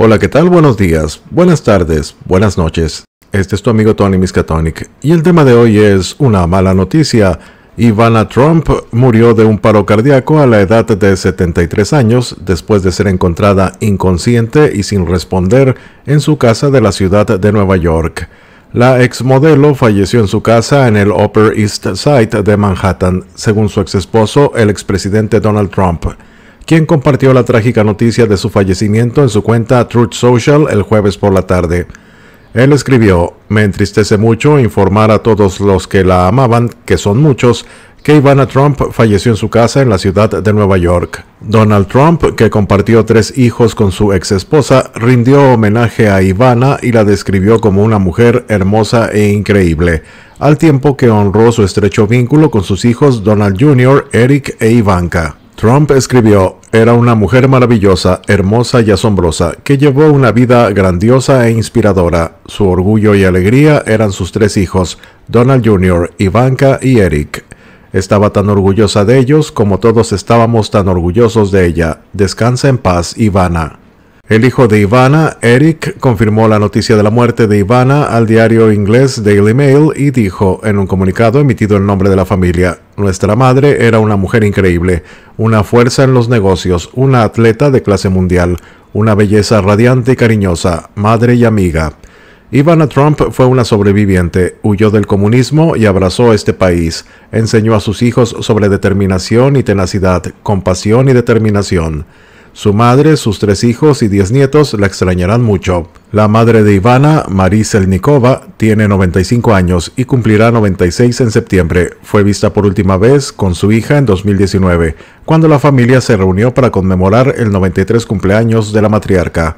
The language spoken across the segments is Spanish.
Hola, ¿qué tal? Buenos días, buenas tardes, buenas noches. Este es tu amigo Tony Miskatonic y el tema de hoy es una mala noticia. Ivana Trump murió de un paro cardíaco a la edad de 73 años después de ser encontrada inconsciente y sin responder en su casa de la ciudad de Nueva York. La ex modelo falleció en su casa en el Upper East Side de Manhattan, según su ex esposo, el expresidente Donald Trump quien compartió la trágica noticia de su fallecimiento en su cuenta Truth Social el jueves por la tarde. Él escribió, me entristece mucho informar a todos los que la amaban, que son muchos, que Ivana Trump falleció en su casa en la ciudad de Nueva York. Donald Trump, que compartió tres hijos con su ex esposa, rindió homenaje a Ivana y la describió como una mujer hermosa e increíble, al tiempo que honró su estrecho vínculo con sus hijos Donald Jr., Eric e Ivanka. Trump escribió, era una mujer maravillosa, hermosa y asombrosa, que llevó una vida grandiosa e inspiradora. Su orgullo y alegría eran sus tres hijos, Donald Jr., Ivanka y Eric. Estaba tan orgullosa de ellos como todos estábamos tan orgullosos de ella. Descansa en paz, Ivana. El hijo de Ivana, Eric, confirmó la noticia de la muerte de Ivana al diario inglés Daily Mail y dijo en un comunicado emitido en nombre de la familia, Nuestra madre era una mujer increíble, una fuerza en los negocios, una atleta de clase mundial, una belleza radiante y cariñosa, madre y amiga. Ivana Trump fue una sobreviviente, huyó del comunismo y abrazó este país, enseñó a sus hijos sobre determinación y tenacidad, compasión y determinación. Su madre, sus tres hijos y diez nietos la extrañarán mucho. La madre de Ivana, Mariselnikova, tiene 95 años y cumplirá 96 en septiembre. Fue vista por última vez con su hija en 2019, cuando la familia se reunió para conmemorar el 93 cumpleaños de la matriarca.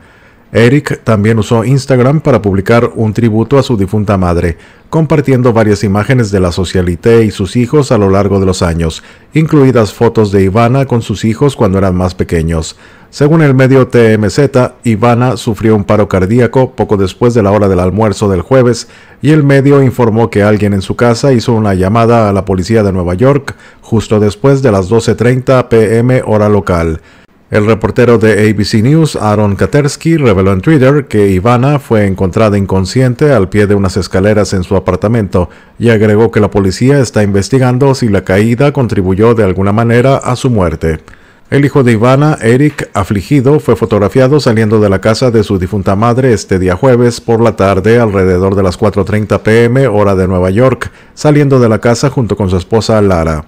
Eric también usó Instagram para publicar un tributo a su difunta madre, compartiendo varias imágenes de la socialité y sus hijos a lo largo de los años, incluidas fotos de Ivana con sus hijos cuando eran más pequeños. Según el medio TMZ, Ivana sufrió un paro cardíaco poco después de la hora del almuerzo del jueves y el medio informó que alguien en su casa hizo una llamada a la policía de Nueva York justo después de las 12.30 pm hora local. El reportero de ABC News, Aaron Katersky, reveló en Twitter que Ivana fue encontrada inconsciente al pie de unas escaleras en su apartamento y agregó que la policía está investigando si la caída contribuyó de alguna manera a su muerte. El hijo de Ivana, Eric, afligido, fue fotografiado saliendo de la casa de su difunta madre este día jueves por la tarde alrededor de las 4.30 pm hora de Nueva York, saliendo de la casa junto con su esposa Lara.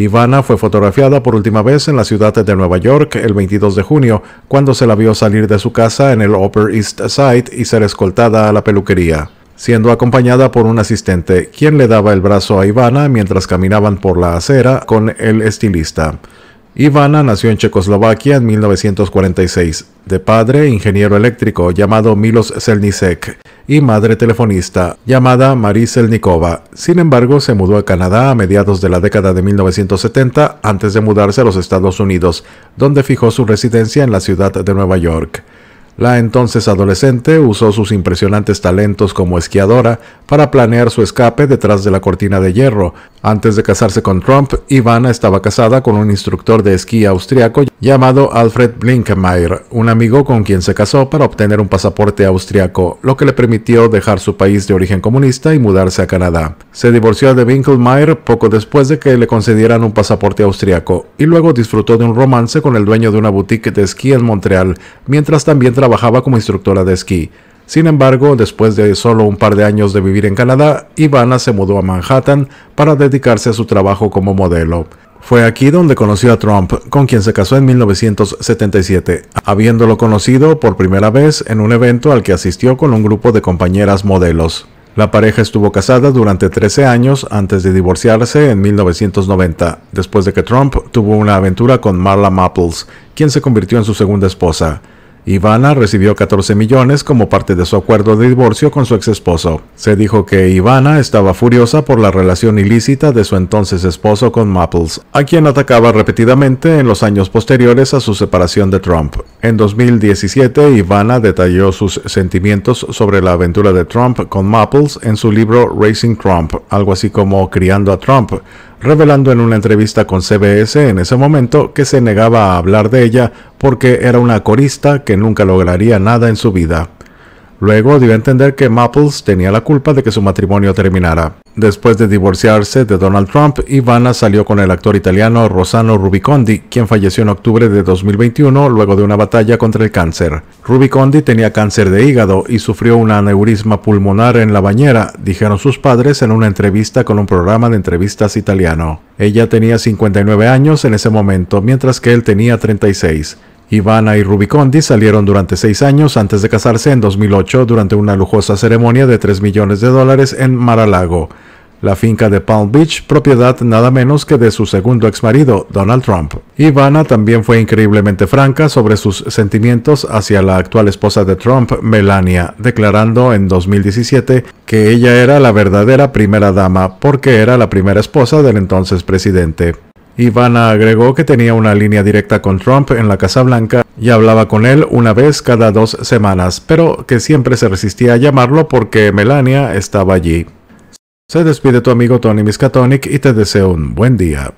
Ivana fue fotografiada por última vez en la ciudad de Nueva York el 22 de junio, cuando se la vio salir de su casa en el Upper East Side y ser escoltada a la peluquería, siendo acompañada por un asistente, quien le daba el brazo a Ivana mientras caminaban por la acera con el estilista. Ivana nació en Checoslovaquia en 1946, de padre ingeniero eléctrico llamado Milos Zelnysek y madre telefonista, llamada Marisel Nikova. Sin embargo, se mudó a Canadá a mediados de la década de 1970 antes de mudarse a los Estados Unidos, donde fijó su residencia en la ciudad de Nueva York. La entonces adolescente usó sus impresionantes talentos como esquiadora para planear su escape detrás de la cortina de hierro. Antes de casarse con Trump, Ivana estaba casada con un instructor de esquí austriaco llamado Alfred Blinkemeyer, un amigo con quien se casó para obtener un pasaporte austriaco, lo que le permitió dejar su país de origen comunista y mudarse a Canadá. Se divorció de Winkelmeyer poco después de que le concedieran un pasaporte austriaco y luego disfrutó de un romance con el dueño de una boutique de esquí en Montreal, mientras también trabajaba como instructora de esquí. Sin embargo, después de solo un par de años de vivir en Canadá, Ivana se mudó a Manhattan para dedicarse a su trabajo como modelo. Fue aquí donde conoció a Trump, con quien se casó en 1977, habiéndolo conocido por primera vez en un evento al que asistió con un grupo de compañeras modelos. La pareja estuvo casada durante 13 años antes de divorciarse en 1990, después de que Trump tuvo una aventura con Marla Maples, quien se convirtió en su segunda esposa. Ivana recibió 14 millones como parte de su acuerdo de divorcio con su exesposo. Se dijo que Ivana estaba furiosa por la relación ilícita de su entonces esposo con Maples, a quien atacaba repetidamente en los años posteriores a su separación de Trump. En 2017, Ivana detalló sus sentimientos sobre la aventura de Trump con Maples en su libro Racing Trump, algo así como Criando a Trump, revelando en una entrevista con CBS en ese momento que se negaba a hablar de ella porque era una corista que nunca lograría nada en su vida. Luego dio a entender que Maples tenía la culpa de que su matrimonio terminara. Después de divorciarse de Donald Trump, Ivana salió con el actor italiano Rosano Rubicondi, quien falleció en octubre de 2021 luego de una batalla contra el cáncer. Rubicondi tenía cáncer de hígado y sufrió un aneurisma pulmonar en la bañera, dijeron sus padres en una entrevista con un programa de entrevistas italiano. Ella tenía 59 años en ese momento, mientras que él tenía 36. Ivana y Rubicondi salieron durante seis años antes de casarse en 2008 durante una lujosa ceremonia de 3 millones de dólares en mar la finca de Palm Beach, propiedad nada menos que de su segundo exmarido, Donald Trump. Ivana también fue increíblemente franca sobre sus sentimientos hacia la actual esposa de Trump, Melania, declarando en 2017 que ella era la verdadera primera dama porque era la primera esposa del entonces presidente. Ivana agregó que tenía una línea directa con Trump en la Casa Blanca y hablaba con él una vez cada dos semanas, pero que siempre se resistía a llamarlo porque Melania estaba allí. Se despide tu amigo Tony Miskatonic y te deseo un buen día.